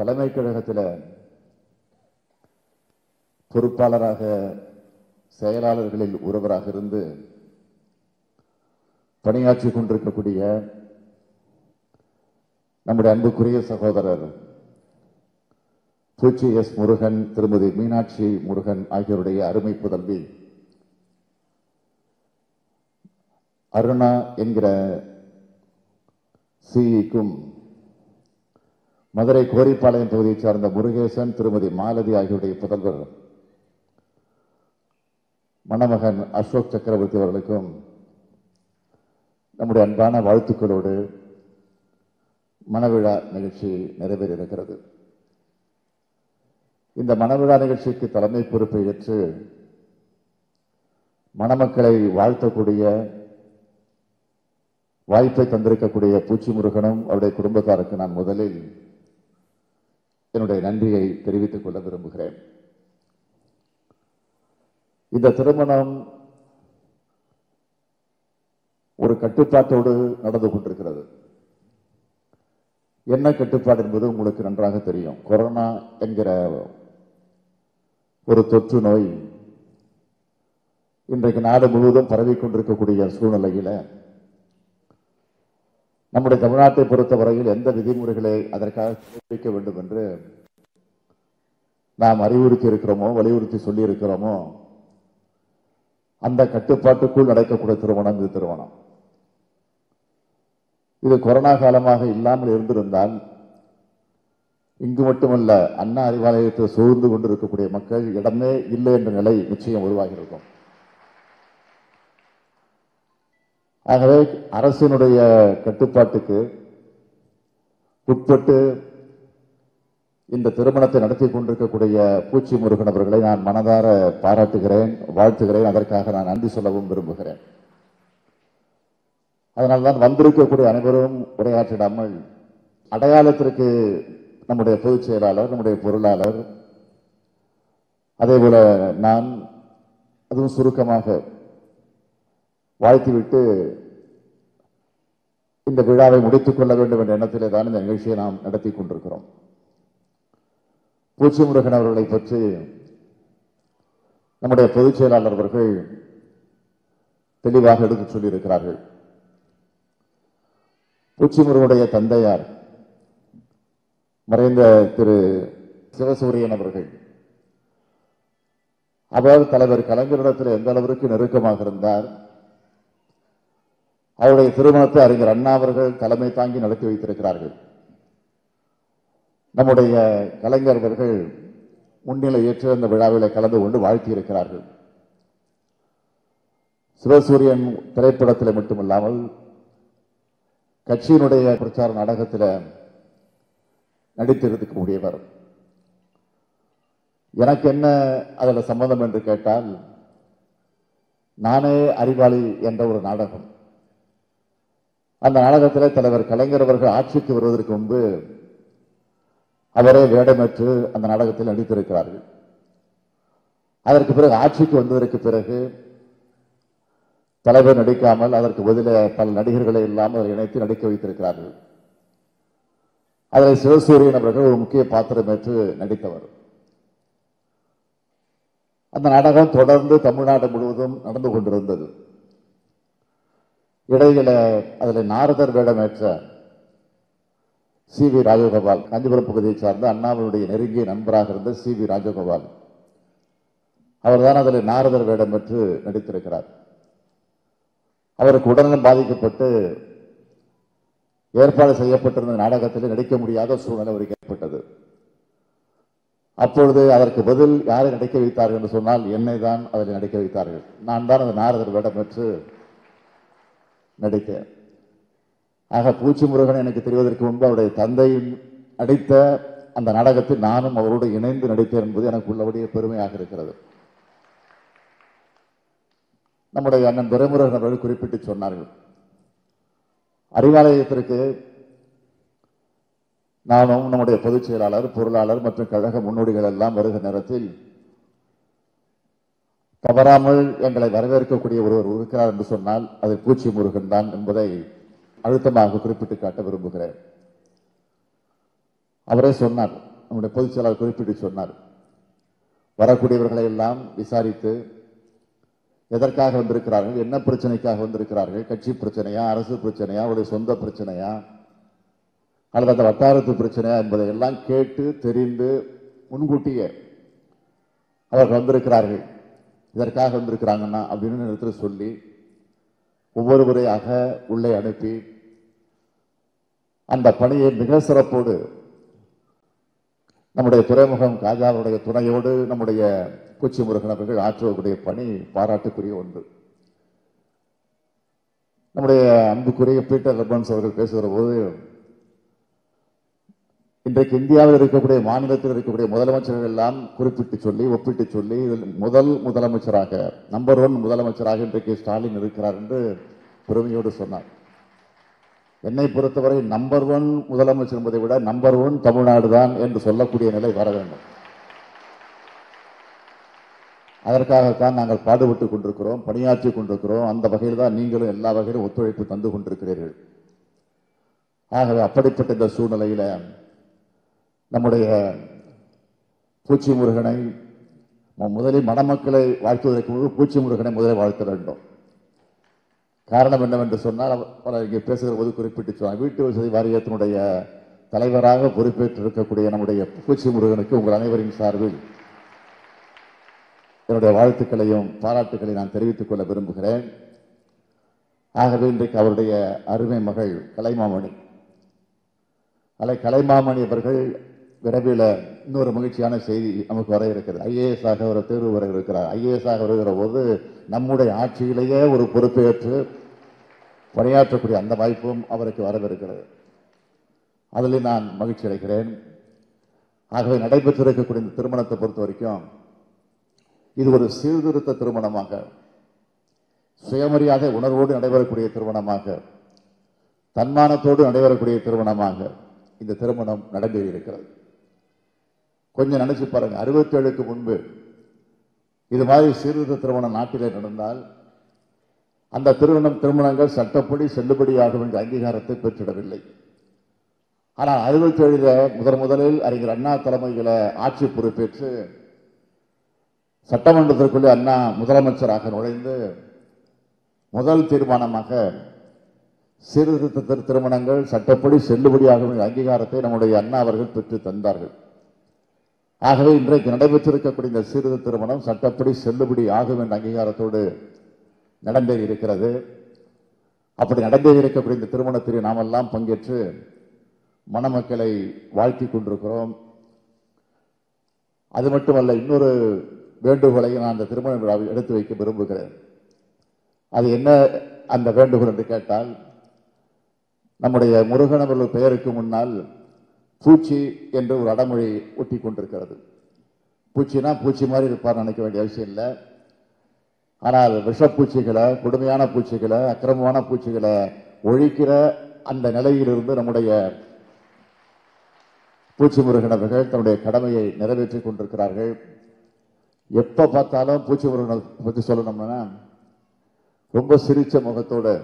தலைமை கழகத்தில் பொறுப்பாளராக செயலாளர்களில் ஒருவராக இருந்து பணியாற்றி கொண்டிருக்கக்கூடிய நம்முடைய அன்புக்குரிய சகோதரர் பூச்சி எஸ் முருகன் திருமதி மீனாட்சி முருகன் ஆகியோருடைய அருமை புதல்வி அருணா என்கிற சிஇக்கும் மதுரை கோரிப்பாளையம் தொகுதியைச் சார்ந்த முருகேசன் திருமதி மாலதி ஆகியோருடைய புதல்வர் மணமகன் அசோக் சக்கரவர்த்தி அவர்களுக்கும் நம்முடைய அன்பான வாழ்த்துக்களோடு மணவிழா நிகழ்ச்சி நிறைவேறியிருக்கிறது இந்த மணவிழா நிகழ்ச்சிக்கு தலைமை பொறுப்பை ஏற்று மணமக்களை வாழ்த்தக்கூடிய வாய்ப்பை தந்திருக்கக்கூடிய பூச்சி முருகனும் அவருடைய குடும்பத்தாருக்கு நான் முதலில் என்னுடைய நன்றியை தெரிவித்துக் கொள்ள விரும்புகிறேன் இந்த திருமணம் ஒரு கட்டுப்பாட்டோடு நடந்து கொண்டிருக்கிறது என்ன கட்டுப்பாடு என்பது உங்களுக்கு நன்றாக தெரியும் கொரோனா என்கிற ஒரு தொற்று நோய் இன்றைக்கு நாடு முழுவதும் பரவிக்கொண்டிருக்கக்கூடிய கொண்டிருக்கக்கூடிய சூழ்நிலையில் நம்முடைய தமிழ்நாட்டை பொறுத்தவரையில் எந்த விதிமுறைகளை அதற்காக கடைபிடிக்க வேண்டும் என்று நாம் அறிவுறுத்தி இருக்கிறோமோ வலியுறுத்தி சொல்லி இருக்கிறோமோ அந்த கட்டுப்பாட்டுக்குள் நடக்கக்கூடிய திருமணம் இது திருமணம் இது கொரோனா காலமாக இல்லாமல் இருந்திருந்தால் இங்கு மட்டுமல்ல அண்ணா அறிவாலயத்தை சூழ்ந்து கொண்டிருக்கக்கூடிய மக்கள் இடமே இல்லை என்ற நிலை நிச்சயம் உருவாகியிருக்கும் ஆகவே அரசினுடைய கட்டுப்பாட்டுக்கு உட்பட்டு இந்த திருமணத்தை நடத்தி கொண்டிருக்கக்கூடிய பூச்சி முருகன் அவர்களை நான் மனதார பாராட்டுகிறேன் வாழ்த்துகிறேன் அதற்காக நான் நன்றி சொல்லவும் விரும்புகிறேன் அதனால் தான் வந்திருக்கக்கூடிய அனைவரும் உரையாற்றிடாமல் அடையாளத்திற்கு நம்முடைய பொதுச் செயலாளர் நம்முடைய பொருளாளர் அதேபோல நான் அதுவும் சுருக்கமாக வாழ்த்திவிட்டு இந்த விழாவை முடித்துக் கொள்ள வேண்டும் என்ற எண்ணத்திலே தான் இந்த நிகழ்ச்சியை நாம் நடத்தி கொண்டிருக்கிறோம் பூச்சி முருகன் அவர்களை பற்றி நம்முடைய பொதுச் செயலாளர் அவர்கள் தெளிவாக எடுத்து சொல்லியிருக்கிறார்கள் பூச்சி முருகனுடைய தந்தையார் மறைந்த திரு சிவசூரியன் அவர்கள் அவர் தலைவர் கலைஞரிடத்தில் எந்த அளவிற்கு நெருக்கமாக இருந்தார் அவருடைய திருமணத்தை அறிஞர் அண்ணா அவர்கள் தலைமை தாங்கி நடத்தி வைத்திருக்கிறார்கள் நம்முடைய கலைஞர்கள் முன்னிலை ஏற்று அந்த விழாவில் கலந்து கொண்டு வாழ்த்தியிருக்கிறார்கள் சிவசூரியன் திரைப்படத்தில் மட்டுமில்லாமல் கட்சியினுடைய பிரச்சார நாடகத்தில் நடித்திருக்க முடியவர் எனக்கு என்ன அதில் சம்மந்தம் என்று கேட்டால் நானே அறிவாளி என்ற ஒரு நாடகம் அந்த நாடகத்தில் தலைவர் கலைஞர் அவர்கள் ஆட்சிக்கு வருவதற்கு முன்பு அவரே வேடமேற்று அந்த நாடகத்தில் நடித்திருக்கிறார்கள் அதற்கு பிறகு ஆட்சிக்கு வந்ததற்கு பிறகு தலைவர் நடிக்காமல் அதற்கு பதில பல நடிகர்களை இல்லாமல் அவர் இணைத்து நடிக்க வைத்திருக்கிறார்கள் அதில் சிவசூரியன் அவர்கள் ஒரு முக்கிய பாத்திரம் ஏற்று நடித்தவர் அந்த நாடகம் தொடர்ந்து தமிழ்நாடு முழுவதும் நடந்து கொண்டிருந்தது இடையில அதில் நாரதர் வேடமேற்ற சி வி ராஜகோபால் காஞ்சிபுரம் பகுதியை சார்ந்த அண்ணாமலுடைய நெருங்கிய நண்பராக இருந்த சி வி ராஜகோபால் அவர் தான் அதில் நாரதர் வேடம் பெற்று நடித்திருக்கிறார் அவருக்கு உடனே பாதிக்கப்பட்டு ஏற்பாடு செய்யப்பட்டிருந்த நாடகத்தில் நடிக்க முடியாத சூழ்நிலை அவருக்கு ஏற்பட்டது அப்பொழுது அதற்கு பதில் யாரை நடிக்க வைத்தார்கள் என்று சொன்னால் என்னை தான் அதில் நடிக்க வைத்தார்கள் நான் தான் அந்த நாரதர் வேடம் பெற்று நடிக்க ஆக பூச்சி முருகன் எனக்கு தெரிவதற்கு முன்பு அவருடைய தந்தையும் நடித்த அந்த நாடகத்தில் நானும் அவரோடு இணைந்து நடித்தேன் என்பது எனக்கு உள்ளபடிய பெருமையாக இருக்கிறது நம்முடைய அண்ணன் துரைமுருகன் அவர்கள் குறிப்பிட்டு சொன்னார்கள் அறிவாலயத்திற்கு நானும் நம்முடைய பொதுச் செயலாளர் பொருளாளர் மற்றும் கழக முன்னோடிகள் எல்லாம் வருகிற நேரத்தில் தவறாமல் எங்களை வரவேற்கக்கூடிய ஒருவர் இருக்கிறார் என்று சொன்னால் அது பூச்சி முருகன் தான் என்பதை அழுத்தமாக குறிப்பிட்டு காட்ட விரும்புகிறேன் அவரே சொன்னார் நம்முடைய பொதுச் செயலாளர் குறிப்பிட்டு சொன்னார் வரக்கூடியவர்களை எல்லாம் விசாரித்து எதற்காக வந்திருக்கிறார்கள் என்ன பிரச்சனைக்காக வந்திருக்கிறார்கள் கட்சி பிரச்சனையா அரசு பிரச்சனையா அவருடைய சொந்த பிரச்சனையா அல்லது அந்த வட்டாரத்து பிரச்சனையா என்பதை எல்லாம் கேட்டு தெரிந்து முன்கூட்டியே அவர்கள் வந்திருக்கிறார்கள் இதற்காக வந்திருக்கிறாங்கன்னா அப்படின்னு இடத்துல சொல்லி ஒவ்வொரு முறையாக உள்ளே அனுப்பி அந்த பணியை மிக சிறப்போடு நம்முடைய துறைமுகம் காஜாவுடைய துணையோடு நம்முடைய கொச்சி முருகன் அவர்கள் ஆற்றுவக்கூடிய பணி பாராட்டுக்குரிய ஒன்று நம்முடைய அன்புக்குரிய பீட்டர் ரபன்ஸ் அவர்கள் பேசுகிற போது இன்றைக்கு இந்தியாவில் இருக்கக்கூடிய மாநிலத்தில் இருக்கக்கூடிய முதலமைச்சர்கள் எல்லாம் குறிப்பிட்டு சொல்லி ஒப்பிட்டு சொல்லி இதில் முதல் முதலமைச்சராக நம்பர் ஒன் முதலமைச்சராக இன்றைக்கு ஸ்டாலின் இருக்கிறார் என்று பெருமையோடு சொன்னார் என்னை பொறுத்தவரை நம்பர் ஒன் முதலமைச்சர் என்பதை விட நம்பர் ஒன் தமிழ்நாடு தான் என்று சொல்லக்கூடிய நிலை வர வேண்டும் அதற்காகத்தான் நாங்கள் பாடுபட்டு கொண்டிருக்கிறோம் பணியாற்றி கொண்டிருக்கிறோம் அந்த வகையில் தான் நீங்களும் எல்லா வகையிலும் ஒத்துழைப்பு தந்து கொண்டிருக்கிறீர்கள் ஆகவே அப்படிப்பட்ட இந்த சூழ்நிலையில் நம்முடைய பூச்சி முருகனை முதலில் மணமக்களை வாழ்த்துவதற்கு முன்பு பூச்சி முருகனை முதலில் வாழ்த்த வேண்டும் காரணம் என்னவென்று சொன்னால் அவர் இங்கே பேசுகிற போது குறிப்பிட்டு சொன்னாங்க வீட்டு வசதி வாரியத்தினுடைய தலைவராக பொறுப்பேற்றிருக்கக்கூடிய நம்முடைய பூச்சி முருகனுக்கு உங்கள் அனைவரின் சார்பில் என்னுடைய வாழ்த்துக்களையும் பாராட்டுக்களை நான் தெரிவித்துக் கொள்ள விரும்புகிறேன் ஆகவே இன்றைக்கு அவருடைய அருமை மகள் கலைமாமணி அல்ல கலைமாமணி அவர்கள் விரைவில் இன்னொரு மகிழ்ச்சியான செய்தி நமக்கு வர இருக்கிறது ஐஏஎஸ் ஆக ஒரு தேர்வு வர இருக்கிறார் ஐஏஎஸ் ஆக வருகிற போது நம்முடைய ஆட்சியிலேயே ஒரு பொறுப்பேற்று பணியாற்றக்கூடிய அந்த வாய்ப்பும் அவருக்கு வரவிருக்கிறது அதில் நான் மகிழ்ச்சி அடைகிறேன் ஆகவே நடைபெற்றிருக்கக்கூடிய இந்த திருமணத்தை பொறுத்த வரைக்கும் இது ஒரு சீர்திருத்த திருமணமாக சுயமரியாதை உணர்வோடு நடைபெறக்கூடிய திருமணமாக தன்மானத்தோடு நடைபெறக்கூடிய திருமணமாக இந்த திருமணம் நடைபெறியிருக்கிறது கொஞ்சம் நினச்சி பாருங்கள் அறுபத்தேழுக்கு முன்பு இது மாதிரி சீர்திருத்த திருமணம் நாட்டிலே நடந்தால் அந்த திருமணம் திருமணங்கள் சட்டப்படி செல்லுபடியாகும் என்ற அங்கீகாரத்தை பெற்றிடவில்லை ஆனால் ஏழில் முதன் முதலில் அறிஞர் அண்ணா தலைமையில் ஆட்சி பொறுப்பேற்று சட்டமன்றத்திற்குள்ளே அண்ணா முதலமைச்சராக நுழைந்து முதல் தீர்மானமாக சீர்திருத்த திருமணங்கள் சட்டப்படி செல்லுபடியாகும் என்ற அங்கீகாரத்தை நம்முடைய அண்ணா அவர்கள் பெற்று தந்தார்கள் ஆகவே இன்றைக்கு நடைபெற்றிருக்கக்கூடிய இந்த சீர்திருத்த திருமணம் சட்டப்படி செல்லுபடி ஆகும் என்ற அங்கீகாரத்தோடு நடந்தேறி இருக்கிறது அப்படி நடந்தே இருக்கக்கூடிய இந்த திருமணத்தில் நாமெல்லாம் பங்கேற்று மணமக்களை வாழ்த்தி கொண்டிருக்கிறோம் அது மட்டுமல்ல இன்னொரு வேண்டுகோளை நான் அந்த திருமண விழாவில் எடுத்து வைக்க விரும்புகிறேன் அது என்ன அந்த வேண்டுகோள் என்று கேட்டால் நம்முடைய முருகன் அவர்கள் பெயருக்கு முன்னால் பூச்சி என்று ஒரு அடமொழி ஒட்டி கொண்டிருக்கிறது பூச்சினா பூச்சி மாதிரி இருப்பார் நினைக்க வேண்டிய அவசியம் இல்லை ஆனால் விஷப்பூச்சிகளை கொடுமையான பூச்சிகளை அக்கிரமமான பூச்சிகளை ஒழிக்கிற அந்த நிலையிலிருந்து நம்முடைய பூச்சி முருகனவர்கள் தன்னுடைய கடமையை நிறைவேற்றி கொண்டிருக்கிறார்கள் எப்போ பார்த்தாலும் பூச்சி முருகனை பற்றி சொல்லணும்னா ரொம்ப சிரித்த முகத்தோடு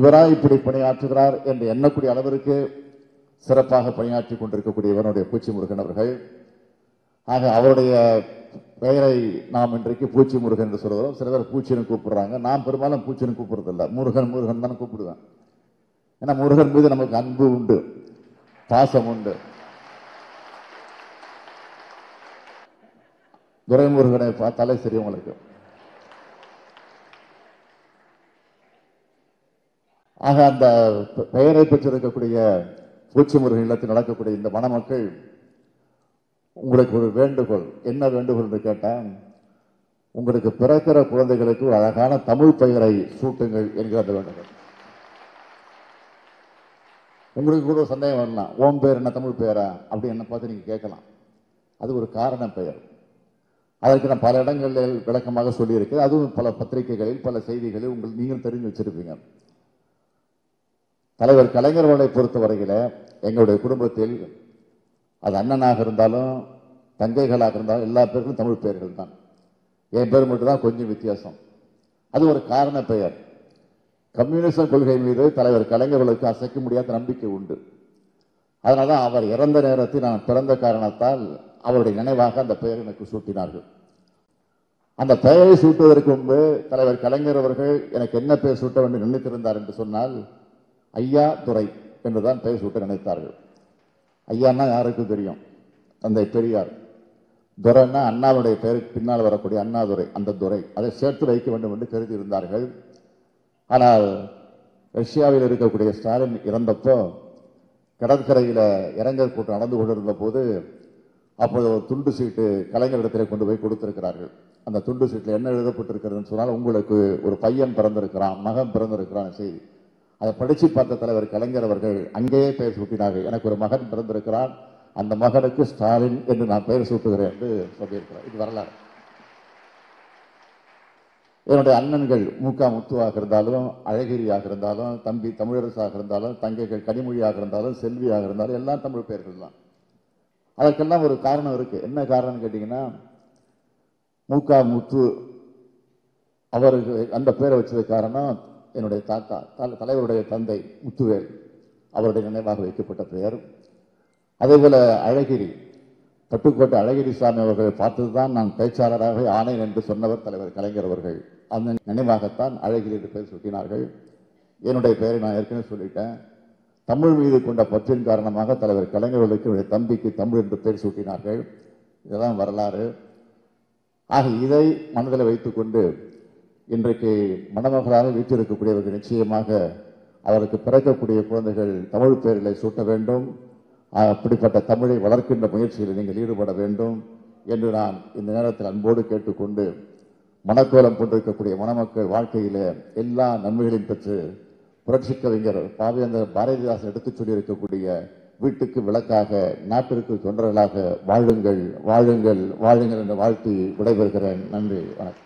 இவராக இப்படி பணியாற்றுகிறார் என்று எண்ணக்கூடிய அளவிற்கு சிறப்பாக பணியாற்றி கொண்டிருக்கக்கூடியவனுடைய பூச்சி முருகன் அவர்கள் ஆக அவருடைய பெயரை நாம் இன்றைக்கு பூச்சி முருகன் என்று சொல்கிறோம் சில பேர் பூச்சின்னு கூப்பிடுறாங்க நாம் பெரும்பாலும் பூச்சின்னு கூப்பிடுறதில்ல முருகன் முருகன் தான் கூப்பிடுவேன் ஏன்னா முருகன் மீது நமக்கு அன்பு உண்டு பாசம் உண்டு துரைமுருகனை பார்த்தாலே சரி உங்களுக்கு ஆக அந்த பெயரை பெற்றிருக்கக்கூடிய முருகன் இல்லத்தில் நடக்கக்கூடிய இந்த மணமக்கள் உங்களுக்கு ஒரு வேண்டுகோள் என்ன வேண்டுகோள் என்று கேட்டால் உங்களுக்கு பிறக்கிற குழந்தைகளுக்கு அழகான தமிழ் பெயரை சூட்டுங்கள் என்கிற அந்த வேண்டுகோள் உங்களுக்கு கூட சந்தேகம் வரலாம் ஓம் பெயர் என்ன தமிழ் பெயரா அப்படி என்ன பார்த்து நீங்கள் கேட்கலாம் அது ஒரு காரண பெயர் அதற்கு நான் பல இடங்களில் விளக்கமாக சொல்லியிருக்கேன் அதுவும் பல பத்திரிகைகளில் பல செய்திகளில் உங்கள் நீங்கள் தெரிஞ்சு வச்சுருப்பீங்க தலைவர் கலைஞர்களை பொறுத்த வரையில் எங்களுடைய குடும்பத்தில் அது அண்ணனாக இருந்தாலும் தங்கைகளாக இருந்தாலும் எல்லா பேருக்கும் தமிழ் பெயர்கள் தான் என் பேர் மட்டும்தான் கொஞ்சம் வித்தியாசம் அது ஒரு காரண பெயர் கம்யூனிச கொள்கை மீது தலைவர் கலைஞர்களுக்கு அசைக்க முடியாத நம்பிக்கை உண்டு அதனால தான் அவர் இறந்த நேரத்தில் நான் பிறந்த காரணத்தால் அவருடைய நினைவாக அந்த பெயர் எனக்கு சூட்டினார்கள் அந்த பெயரை சூட்டுவதற்கு முன்பு தலைவர் கலைஞர் அவர்கள் எனக்கு என்ன பெயர் சூட்ட வேண்டும் நினைத்திருந்தார் என்று சொன்னால் ஐயா துறை என்றுதான் பெயர் சூட்ட நினைத்தார்கள் ஐயான்னா யாருக்கு தெரியும் அந்த பெரியார் துரைன்னா அண்ணாவுடைய பெயருக்கு பின்னால் வரக்கூடிய அண்ணாதுரை அந்த துறை அதை சேர்த்து வைக்க வேண்டும் என்று கருதி இருந்தார்கள் ஆனால் ரஷ்யாவில் இருக்கக்கூடிய ஸ்டாலின் இறந்தப்போ கடற்கரையில் இறங்கல் கூட்டம் நடந்து கொண்டிருந்த போது அப்போது ஒரு துண்டு சீட்டு கலைஞரிடத்தில் கொண்டு போய் கொடுத்திருக்கிறார்கள் அந்த துண்டு சீட்டில் என்ன எழுதப்பட்டிருக்கிறதுன்னு சொன்னால் உங்களுக்கு ஒரு பையன் பிறந்திருக்கிறான் மகன் பிறந்திருக்கிறான் செய்தி அதை படித்து பார்த்த தலைவர் கலைஞர் அவர்கள் அங்கேயே பெயர் சூட்டினார்கள் எனக்கு ஒரு மகன் பிறந்திருக்கிறான் அந்த மகனுக்கு ஸ்டாலின் என்று நான் பெயர் சூட்டுகிறேன் என்று சொல்லியிருக்கிறேன் இது வரலாறு என்னுடைய அண்ணன்கள் மூக்கா முத்துவாக இருந்தாலும் அழகிரியாக இருந்தாலும் தம்பி தமிழரசாக இருந்தாலும் தங்கைகள் கனிமொழியாக இருந்தாலும் செல்வியாக இருந்தாலும் எல்லாம் தமிழ் பெயர்கள் தான் அதற்கெல்லாம் ஒரு காரணம் இருக்குது என்ன காரணம்னு கேட்டிங்கன்னா மூக்கா முத்து அவருக்கு அந்த பேரை வச்சது காரணம் என்னுடைய தாத்தா தலைவருடைய தந்தை முத்துவேல் அவருடைய நினைவாக வைக்கப்பட்ட பெயர் அதேபோல் அழகிரி பட்டுக்கோட்டை அழகிரி சாமி அவர்களை பார்த்து தான் நான் பேச்சாளராக ஆனேன் என்று சொன்னவர் தலைவர் கலைஞர் அவர்கள் அந்த நினைவாகத்தான் அழகிரி என்று பெயர் சுட்டினார்கள் என்னுடைய பெயரை நான் ஏற்கனவே சொல்லிட்டேன் தமிழ் மீது கொண்ட பற்றின் காரணமாக தலைவர் கலைஞர்களுக்கு என்னுடைய தம்பிக்கு தமிழ் என்று பெயர் சூட்டினார்கள் இதுதான் வரலாறு ஆக இதை மனதில் வைத்துக்கொண்டு இன்றைக்கு மணமகளாக வீட்டிருக்கக்கூடியவர்கள் நிச்சயமாக அவருக்கு பிறக்கக்கூடிய குழந்தைகள் தமிழ் பெயர்களை சூட்ட வேண்டும் அப்படிப்பட்ட தமிழை வளர்க்கின்ற முயற்சியில் நீங்கள் ஈடுபட வேண்டும் என்று நான் இந்த நேரத்தில் அன்போடு கேட்டுக்கொண்டு மனக்கோலம் கொண்டிருக்கக்கூடிய மணமக்கள் வாழ்க்கையில் எல்லா நன்மைகளையும் பெற்று புரட்சி கவிஞர் பாவேந்தர் பாரதிதாசன் எடுத்துச் சொல்லியிருக்கக்கூடிய வீட்டுக்கு விளக்காக நாட்டிற்கு தொண்டர்களாக வாழுங்கள் வாழுங்கள் வாழுங்கள் என்ற வாழ்த்து விடைபெறுகிறேன் நன்றி வணக்கம்